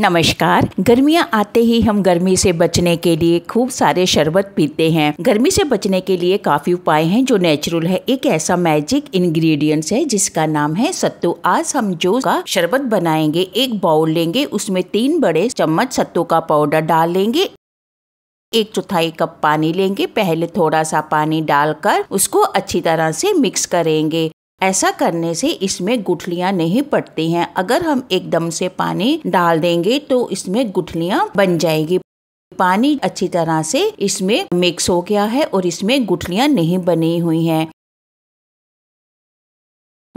नमस्कार गर्मियाँ आते ही हम गर्मी से बचने के लिए खूब सारे शरबत पीते हैं गर्मी से बचने के लिए काफी उपाय हैं जो नेचुरल है एक ऐसा मैजिक इंग्रेडिएंट्स है जिसका नाम है सत्तू आज हम जो का शरबत बनाएंगे एक बाउल लेंगे उसमें तीन बड़े चम्मच सत्तू का पाउडर डाल लेंगे एक चौथाई कप पानी लेंगे पहले थोड़ा सा पानी डालकर उसको अच्छी तरह से मिक्स करेंगे ऐसा करने से इसमें गुठलियाँ नहीं पड़ती हैं अगर हम एकदम से पानी डाल देंगे तो इसमें गुठलियाँ बन जाएगी पानी अच्छी तरह से इसमें मिक्स हो गया है और इसमें गुठलियाँ नहीं बनी हुई हैं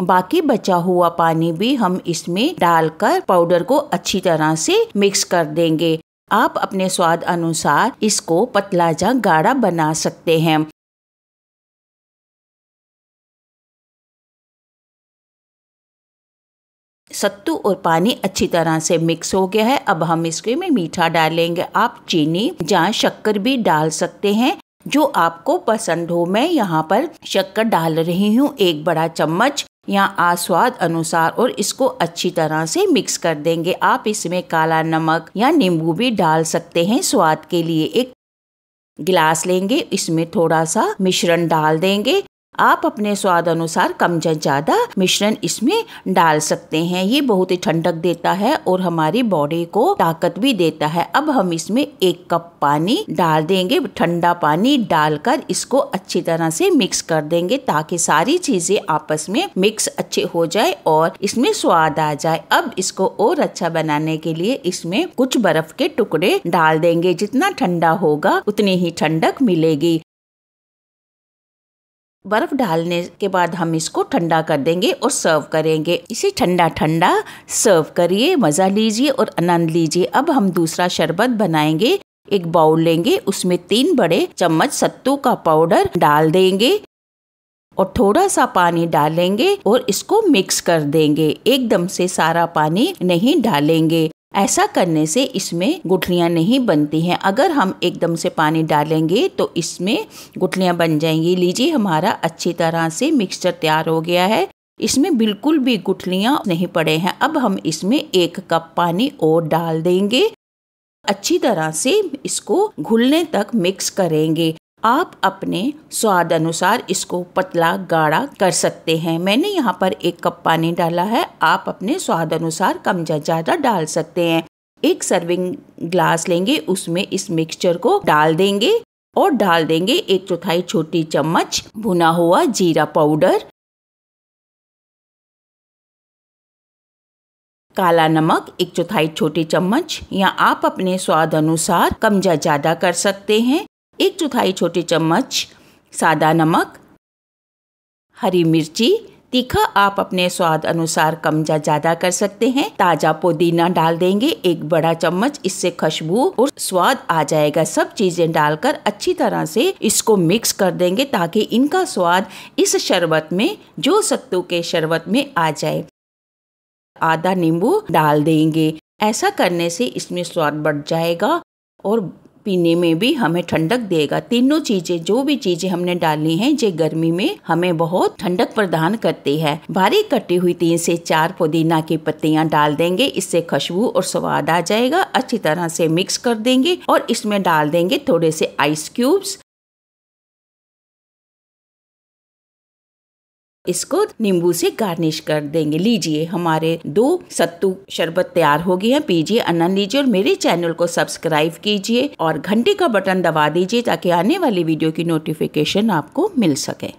बाकी बचा हुआ पानी भी हम इसमें डालकर पाउडर को अच्छी तरह से मिक्स कर देंगे आप अपने स्वाद अनुसार इसको पतला जा गाढ़ा बना सकते हैं सत्तू और पानी अच्छी तरह से मिक्स हो गया है अब हम इसके में मीठा डालेंगे आप चीनी जहाँ शक्कर भी डाल सकते हैं जो आपको पसंद हो मैं यहाँ पर शक्कर डाल रही हूँ एक बड़ा चम्मच यहाँ आस्वाद अनुसार और इसको अच्छी तरह से मिक्स कर देंगे आप इसमें काला नमक या नींबू भी डाल सकते हैं स्वाद के लिए एक गिलास लेंगे इसमें थोड़ा सा मिश्रण डाल देंगे आप अपने स्वाद अनुसार कम या ज़्यादा मिश्रण इसमें डाल सकते हैं ये बहुत ही ठंडक देता है और हमारी बॉडी को ताकत भी देता है अब हम इसमें एक कप पानी डाल देंगे ठंडा पानी डालकर इसको अच्छी तरह से मिक्स कर देंगे ताकि सारी चीजें आपस में मिक्स अच्छे हो जाए और इसमें स्वाद आ जाए अब इसको और अच्छा बनाने के लिए इसमें कुछ बर्फ के टुकड़े डाल देंगे जितना ठंडा होगा उतनी ही ठंडक मिलेगी बर्फ डालने के बाद हम इसको ठंडा कर देंगे और सर्व करेंगे इसे ठंडा ठंडा सर्व करिए मज़ा लीजिए और आनंद लीजिए अब हम दूसरा शरबत बनाएंगे एक बाउल लेंगे उसमें तीन बड़े चम्मच सत्तू का पाउडर डाल देंगे और थोड़ा सा पानी डालेंगे और इसको मिक्स कर देंगे एकदम से सारा पानी नहीं डालेंगे ऐसा करने से इसमें गुठलियाँ नहीं बनती हैं अगर हम एकदम से पानी डालेंगे तो इसमें गुठलियाँ बन जाएंगी लीजिए हमारा अच्छी तरह से मिक्सचर तैयार हो गया है इसमें बिल्कुल भी गुठलियाँ नहीं पड़े हैं अब हम इसमें एक कप पानी और डाल देंगे अच्छी तरह से इसको घुलने तक मिक्स करेंगे आप अपने स्वाद अनुसार इसको पतला गाढ़ा कर सकते हैं मैंने यहाँ पर एक कप पानी डाला है आप अपने स्वाद अनुसार कम या ज़्यादा डाल सकते हैं एक सर्विंग ग्लास लेंगे उसमें इस मिक्सचर को डाल देंगे और डाल देंगे एक चौथाई छोटी चम्मच भुना हुआ जीरा पाउडर काला नमक एक चौथाई छोटी चम्मच या आप अपने स्वाद अनुसार कम या ज़्यादा कर सकते हैं एक चौथाई छोटे चम्मच सादा नमक हरी मिर्ची तीखा आप अपने स्वाद अनुसार कम या ज्यादा कर सकते हैं ताजा पुदीना डाल देंगे एक बड़ा चम्मच इससे खुशबू और स्वाद आ जाएगा सब चीजें डालकर अच्छी तरह से इसको मिक्स कर देंगे ताकि इनका स्वाद इस शरबत में जो सत्तू के शरबत में आ जाए आधा नींबू डाल देंगे ऐसा करने से इसमें स्वाद बढ़ जाएगा और पीने में भी हमें ठंडक देगा तीनों चीजें जो भी चीजें हमने डाली हैं जो गर्मी में हमें बहुत ठंडक प्रदान करती है बारीक कटी हुई तीन से चार पुदीना की पत्तियां डाल देंगे इससे खुशबू और स्वाद आ जाएगा अच्छी तरह से मिक्स कर देंगे और इसमें डाल देंगे थोड़े से आइस क्यूब्स इसको नींबू से गार्निश कर देंगे लीजिए हमारे दो सत्तू शरबत तैयार हो गए हैं पीजिए आनंद लीजिए और मेरे चैनल को सब्सक्राइब कीजिए और घंटे का बटन दबा दीजिए ताकि आने वाली वीडियो की नोटिफिकेशन आपको मिल सके